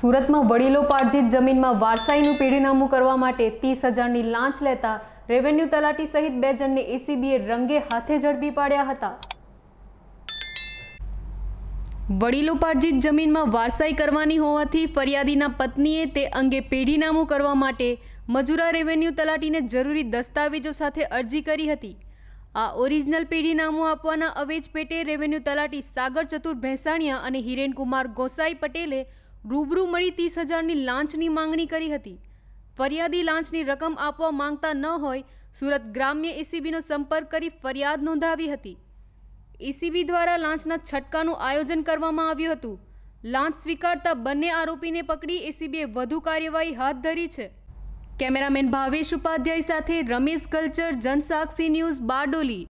સુરતમાં વડીલો પાર્જિત જમીનમાં વારસાઈનું પેઢીનામું કરવા માટે ત્રીસ હજારની લાંચ લેતા રેવન્યુ તલાટી સહિત બે જણને એસીબીએ રંગે હાથે ઝડપી પાડ્યા હતા વડીલોપાર્જિત જમીનમાં વારસાઈ કરવાની હોવાથી ફરિયાદીના પત્નીએ તે અંગે પેઢીનામું કરવા માટે મજુરા રેવન્યુ તલાટીને જરૂરી દસ્તાવેજો સાથે અરજી કરી હતી આ ઓરિજિનલ પેઢીનામું આપવાના અવેજ પેટે રેવન્યુ તલાટી સાગર ચતુર ભેંસાણિયા અને હિરેનકુમાર ગોસાઈ પટેલે રૂબરૂ મળી ત્રીસ હજારની લાંચની માંગણી કરી હતી ફરિયાદી લાંચની રકમ આપવા માંગતા ન હોય સુરત ગ્રામ્ય એસીબીનો સંપર્ક કરી ફરિયાદ નોંધાવી હતી એસીબી દ્વારા લાંચના છટકાનું આયોજન કરવામાં આવ્યું હતું લાંચ સ્વીકારતા બંને આરોપીને પકડી એસીબીએ વધુ કાર્યવાહી હાથ ધરી છે કેમેરામેન ભાવેશ ઉપાધ્યાય સાથે રમેશ કલ્ચર જનસાક્ષી ન્યૂઝ બારડોલી